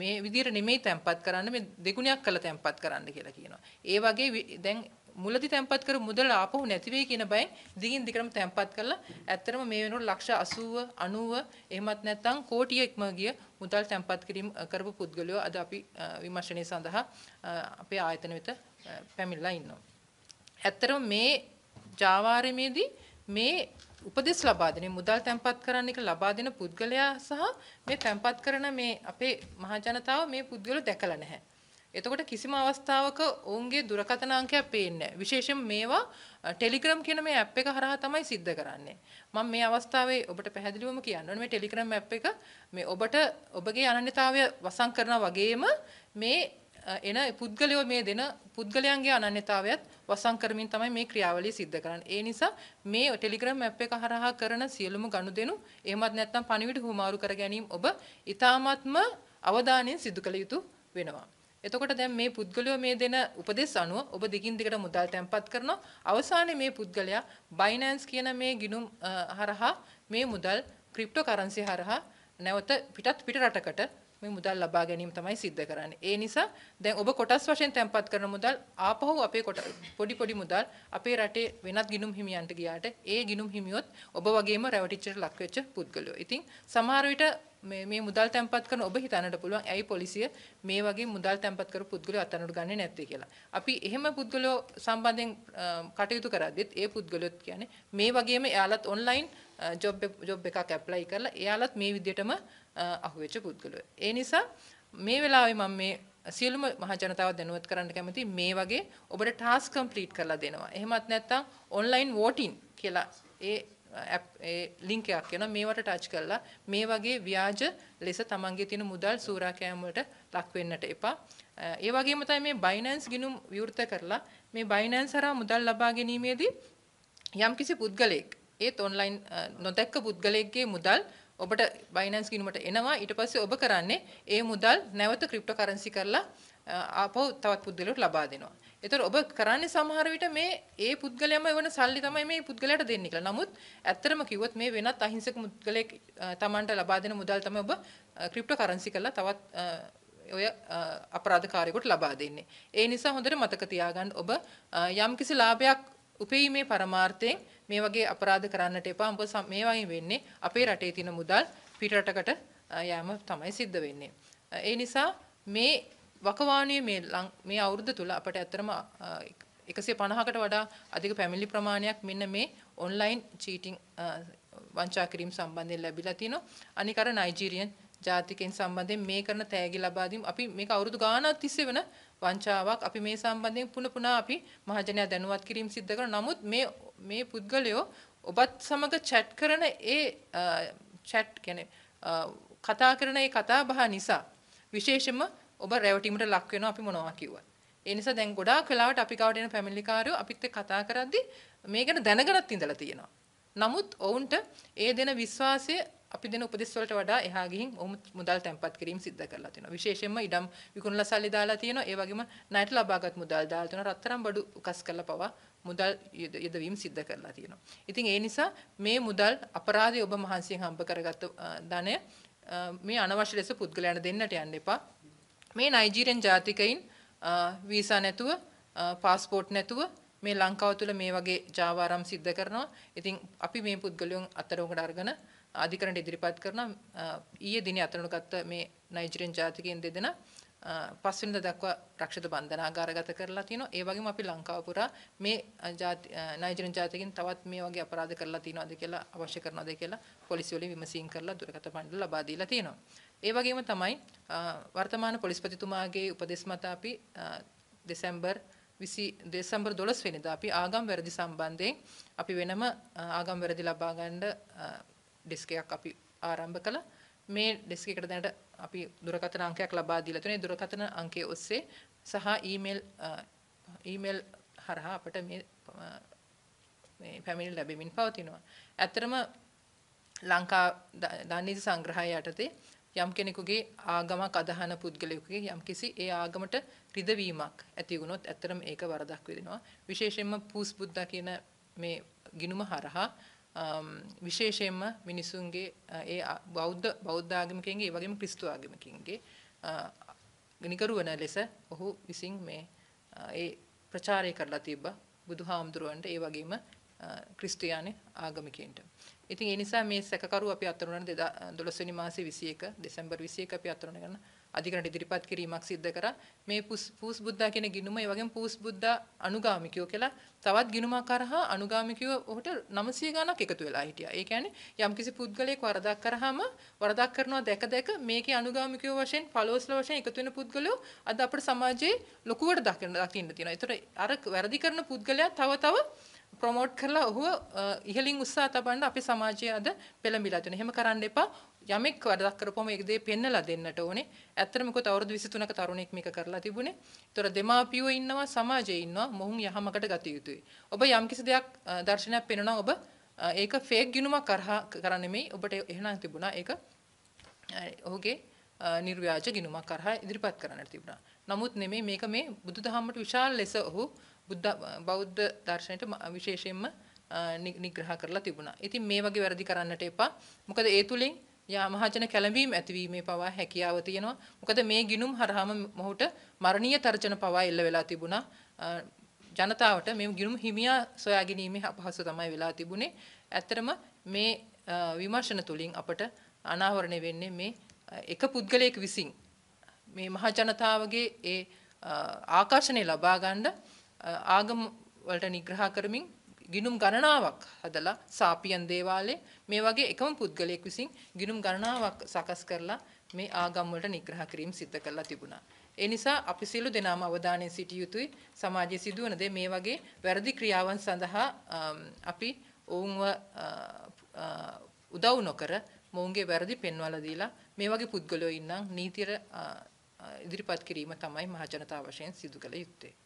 මේ විදිහට නෙමෙයි තැම්පත් කරන්න මේ දෙගුණයක් කළ තැම්පත් කරන්න කියලා කියනවා. ඒ වගේ දැන් මුලදී තැම්පත් කරපු මුදල ආපහු නැති වෙයි කියන බයෙන් දිගින් දිගටම තැම්පත් කරලා ඇත්තටම මේ වෙනකොට ලක්ෂ 80 90 එහෙමත් නැත්නම් කෝටි ඉක්ම ගිය මුදල් තැම්පත් කිරීම කරපු පුද්ගලයෝ අද අපි විමර්ශනය සඳහා අපේ ආයතන වෙත පැමිණලා ඉන්නවා. ඇත්තටම මේ ජාවාරමේදී මේ උපදෙස් ලබා දෙන මුදල් තැන්පත් කරන්න එක ලබා දෙන පුද්ගලයා සහ මේ තැන්පත් කරන මේ අපේ මහජනතාව මේ පුද්ගලෝ දැකලා නැහැ. එතකොට කිසිම අවස්ථාවක ඔවුන්ගේ දුරකථන අංකයක් පේන්නේ නැහැ. විශේෂයෙන් මේවා ටෙලිග්‍රෑම් කියන මේ ඇප් එක හරහා තමයි සිද්ධ කරන්නේ. මම මේ අවස්ථාවේ ඔබට පැහැදිලිවම කියන්න ඕනේ මේ ටෙලිග්‍රෑම් ඇප් එක මේ ඔබට ඔබගේ අනන්‍යතාවය වසන් කරනා වගේම මේ එන පුද්ගලයෝ මේ දෙන පුද්ගලයන්ගේ අනන්‍යතාවයත් වසන් කරමින් තමයි මේ ක්‍රියාවලිය සිද්ධ කරන්නේ. ඒ නිසා මේ ටෙලිග්‍රෑම් ඇප් එක හරහා කරන සියලුම ගනුදෙනු එහෙමත් නැත්නම් පණිවිඩ හුමාරු කර ගැනීම ඔබ ඊ타මාත්ම අවධානයෙන් සිදු කළ යුතු වෙනවා. එතකොට දැන් මේ පුද්ගලයෝ මේ දෙන උපදෙස් අනුව ඔබ දිගින් දිගට මුදල් තැන්පත් කරනවා. අවසානයේ මේ පුද්ගලයා Binance කියන මේ ගිණුම් හරහා මේ මුදල් ක්‍රිප්ටෝ කරන්සි හරහා නැවත පිටත් පිට රටකට මේ මුදල් ලබා ගැනීම තමයි සිද්ධ කරන්නේ. ඒ නිසා දැන් ඔබ කොටස් වශයෙන් තැන්පත් කරන මුදල් ආපහු අපේ කොට පොඩි පොඩි මුදල් අපේ රටේ වෙනත් ගිණුම් හිමියන්ට ගියාට ඒ ගිණුම් හිමියොත් ඔබ වගේම රැවටිච්චට ලක් වෙච්ච පුද්ගලයෝ. ඉතින් සමහර විට මේ මේ මුදල් තැන්පත් කරන ඔබ හිතන්නට පුළුවන් ඇයි පොලිසිය මේ වගේ මුදල් තැන්පත් කරපු පුද්ගලයෝ අතනට ගන්නේ නැත්තේ කියලා. අපි එහෙම පුද්ගලයෝ සම්බන්ධයෙන් කටයුතු කරද්දිත් ඒ පුද්ගලයොත් කියන්නේ මේ වගේම එයාලත් ඔන්ලයින් ජොබ් ජොබ් එකක් ඇප්ලයි කරලා එයාලත් මේ විදිහටම අහුවෙච්ච පුද්ගලයෝ. ඒ නිසා මේ වෙලාවේ මම මේ සියලුම මහජනතාව දැනුවත් කරන්න කැමති මේ වගේ ඔබට ටාස්ක් කම්ප්ලීට් කරලා දෙනවා. එහෙමත් නැත්නම් ඔන්ලයින් වෝටින් කියලා ඒ ලිංක් එකක් එනවා මේවට ටච් කරලා මේ වගේ ව්‍යාජ ලෙස තමන්ගේ තියෙන මුදල් සූරා කෑම වලට ලක් වෙන්නට එපා. ඒ වගේම තමයි මේ බයිනන්ස් ගිණුම් විවෘත කරලා මේ බයිනන්ස් හරහා මුදල් ලබා ගැනීමේදී යම්කිසි පුද්ගලයෙක් ඒත් ඔන්ලයින් නොදැක්ක පුද්ගලයෙක්ගේ මුදල් ඔබට බයිනන්ස් ගිණුමට එනවා ඊට පස්සේ ඔබ කරන්නේ ඒ මුදල් නැවත ක්‍රිප්ටෝ කරන්සි කරලා ආපහු තවත් පුද්ගලයෙකුට ලබා දෙනවා. ඒතර ඔබ කරන්නේ සමහර විට මේ ඒ පුද්ගලයාම එවන සල්ලි තමයි මේ පුද්ගලයාට දෙන්නේ කියලා. නමුත් ඇත්තටම කිව්වොත් මේ වෙනත් අහිංසක පුද්ගලයෙක් Tamanට ලබා දෙන මුදල් තමයි ඔබ ක්‍රිප්ටෝ කරන්සි කරලා තවත් ඔය අපරාධකාරයෙකුට ලබා දෙන්නේ. ඒ නිසා හොඳට මතක තියාගන්න ඔබ යම්කිසි ලාභයක් උපයීමේ පරමාර්ථයෙන් මේ වගේ අපරාධ කරන්නට එපා. මොකද මේ වයින් වෙන්නේ අපේ රටේ තියෙන මුදල් පිටරටකට යෑම තමයි සිද්ධ වෙන්නේ. ඒ නිසා මේ වකවානුවේ මේ මේ අවුරුද්ද තුල අපට ඇත්තරම 150කට වඩා අධික පැමිණිලි ප්‍රමාණයක් මෙන්න මේ ඔන්ලයින් චීටින් වංචා කිරීම සම්බන්ධයෙන් ලැබිලා තිනවා. අනික අර නයිජීරියන් ජාතිකයන් සම්බන්ධයෙන් මේ කරන තෑගි ලබා දීම අපි මේක අවුරුදු ගාණක් තිස්සේ වෙන වංචාවක්. අපි මේ සම්බන්ධයෙන් පුන පුනා අපි මහජනයා දැනුවත් කිරීම සිද්ධ කරනවා. නමුත් මේ මේ පුද්ගලයෝ ඔබත් සමග chat කරන ඒ chat කියන්නේ කතා කරන ඒ කතා බහ නිසා විශේෂම ඔබ රැවටීමට ලක් වෙනවා අපි මොනවා කිව්වත්. ඒ නිසා දැන් ගොඩාක් වෙලාවට අපි කවට එන ෆැමිලි කාරයෝ අපිත් එක්ක කතා කරද්දී මේ ගැන දැනගෙනත් ඉඳලා තියෙනවා. නමුත් ඔවුන්ට ඒ දෙන විශ්වාසය අපි දෙන උපදෙස් වලට වඩා එහා ගිහින් ඔවුන් මුදල් තැන්පත් කිරීම සිද්ධ කරලා තියෙනවා. විශේෂයෙන්ම ඉඩම් විකුණලා සල්ලි දාලා තියෙනවා. ඒ වගේම ණයට ලබාගත් මුදල් දාලා තියෙනවා. රත්තරන් බඩු උකස් කරලා පවා මුදල් යදවීම් සිද්ධ කරලා තියෙනවා. ඉතින් ඒ නිසා මේ මුදල් අපරාධය ඔබ මහන්සියෙන් හම්බ කරගත්ත ධනය මේ අනවශ්‍ය ලෙස පුද්ගලයන් දෙන්නට යන්න එපා. මේ නයිජීරියන් ජාතිකයින් වීසා නැතුව පාස්පෝට් නැතුව මේ ලංකාව තුළ මේ වගේ ජාවාරම් සිද්ධ කරනවා. ඉතින් අපි මේ පුද්ගලයන් අතරෝකට අරගෙන අධිකරණයට ඉදිරිපත් කරන ඊයේ දිනේ අතරනකට මේ නයිජීරියන් ජාතිකයින් දෙදෙනා පස්වෙනිද දක්වා රක්ෂිත බන්ධනාගාරගත කරලා තියෙනවා. ඒ වගේම අපි ලංකාව පුරා මේ ජාති නයිජරියන් ජාතිකයන් තවත් මේ වගේ අපරාධ කරලා තියෙනවද කියලා අවශ්‍ය කරනවද කියලා පොලිසිය වලින් විමසීම් කරලා දුරකථන පණ්ඩල ලබා දීලා තියෙනවා. ඒ වගේම තමයි වර්තමාන පොලිස්පතිතුමාගේ උපදෙස් මත අපි දෙසැම්බර් 20 දෙසැම්බර් 12 වෙනිදා අපි ආගම් වැරදි සම්බන්ධයෙන් අපි වෙනම ආගම් වැරදි ලබා ගන්න ඩිස්ක් එකක් අපි ආරම්භ කළා. මේ ඩිස්ක් එකට දැනට අපි දුරකථන අංකයක් ලබා දීලා තියෙනවා. දුරකථන අංකයේ ඔස්සේ සහ ඊමේල් ඊමේල් හරහා අපට මේ මේ පැමිණිලි ලැබෙමින් පවතිනවා. ඇත්තරම ලංකා දන්නේසි සංග්‍රහය යටතේ යම් කෙනෙකුගේ ආගමක් අදහන පුද්ගලයෙකුගේ යම්කිසි ඒ ආගමට රිදවීමක් ඇති වුණොත් ඇත්තරම ඒක වරදක් වෙනවා. විශේෂයෙන්ම පූස් බුද්ධ කියන මේ ගිනුම හරහා විශේෂයෙන්ම um, මිනිසුන්ගේ uh, ඒ uh, බෞද්ධ බෞද්ධාගමිකයන්ගේ ඒ වගේම ක්‍රිස්තු ආගමිකයන්ගේ uh, නිකරුවන ලෙස ඔහු විසින් මේ ඒ ප්‍රචාරය කරලා තිබ්බ බුදුහාමුදුරුවන්ට ඒ වගේම ක්‍රිස්තියානි ආගමිකයන්ට. ඉතින් ඒ නිසා මේ සැකකරු අපි අත්වරණ 2012 වෙනි මාසේ 21 දෙසැම්බර් 21 අපි අත්වරණ කරන අධිකරණයට ඉදිරිපත් කිරීමක් සිද්ධ කරා මේ පූස් බුද්ධා කියන ගිනුම ඒ වගේම පූස් බුද්ධා අනුගාමිකයෝ කියලා තවත් ගිනුමක් කරහා අනුගාමිකයෝ ඔහුට 900 ගණක් එකතු වෙලා හිටියා. ඒ කියන්නේ යම්කිසි පුද්ගලයෙක් වරදක් කරාම වරදක් කරනවා දැක දැක මේකේ අනුගාමිකයෝ වශයෙන් ෆලෝස්ල වශයෙන් එකතු වෙන පුද්ගලයෝ අද අපේ සමාජයේ ලොකුවට දකින්න දකින්න තියෙනවා. ඒතර අර වැරදි කරන පුද්ගලයා තව තව ප්‍රොමෝට් කරලා ඔහුව ඉහලින් උත්සාහ තබන්න අපේ සමාජය අද පෙළඹිලා තියෙනවා. එහෙම කරන්න එපා. යමෙක් වැඩක් කරපොම ඒක දේ පෙන්නලා දෙන්නට ඕනේ. ඇත්තටම කොහොත අවුරුදු 23ක තරුණෙක් මේක කරලා තිබුණේ. ඒතොර දෙමාපියෝ ඉන්නවා, සමාජයේ ඉන්නවා. මොහුන් යහමකට ගත යුතුයි. ඔබ යම්කිසි දෙයක් දර්ශනයක් පෙන්වනවා ඔබ ඒක ෆේක් ගිනුමක් කරහා කරන්නේ නෙමෙයි. ඔබට එහෙනම් තිබුණා ඒක ඔහුගේ නිර්ව්‍යාජ ගිනුමක් කරහා ඉදිරිපත් කරන්නට තිබුණා. නමුත් නෙමෙයි මේක මේ බුදුදහමට විශාල ලෙස ඔහු බුද්ධ බෞද්ධ දර්ශනයට විශේෂයෙන්ම නිග්‍රහ කරලා තිබුණා. ඉතින් මේ වගේ වැරදි කරන්නට එපා. මොකද ඒ තුලින් යාමහජන කැළඹීම් ඇතිවීමේ පවා හැකියාව තියෙනවා. මොකද මේ ගිනුම් හරහාම මොහුට මරණීය තර්ජන පවා එල්ල වෙලා තිබුණා. ජනතාවට මේ ගිනුම් හිමියා සොයා ගැනීමේ අපහසු තමයි වෙලා තිබුණේ. ඇත්තරම මේ විමර්ශන තුලින් අපට අනාවරණය වෙන්නේ මේ එක පුද්ගලයෙක් විසින් මේ මහජනතාවගේ ඒ ආකර්ෂණය ලබා ගන්න ආගම වලට නිග්‍රහ කරමින් ගිනුම් ගණනාවක් හදලා සාපියන් දේවාලේ මේ වගේ එකම පුද්ගලයෙක් විසින් ගිනුම් ගණනාවක් සකස් කරලා මේ ආගම් වලට නිග්‍රහ කිරීම සිද්ධ කරලා තිබුණා. ඒ නිසා අපි සියලු දෙනාම අවධානයෙන් සිටිය යුතුයි සමාජයේ සිදුවන දේ මේ වගේ වැරදි ක්‍රියාවන් සඳහා අපි ඔවුන්ව උදව් නොකර මොවුන්ගේ වැරදි පෙන්වලා දීලා මේ වගේ පුද්ගලයෝ ඉන්නම් නීතියට ඉදිරිපත් කිරීම තමයි මහජනතාව වශයෙන් සිදු කළ යුත්තේ.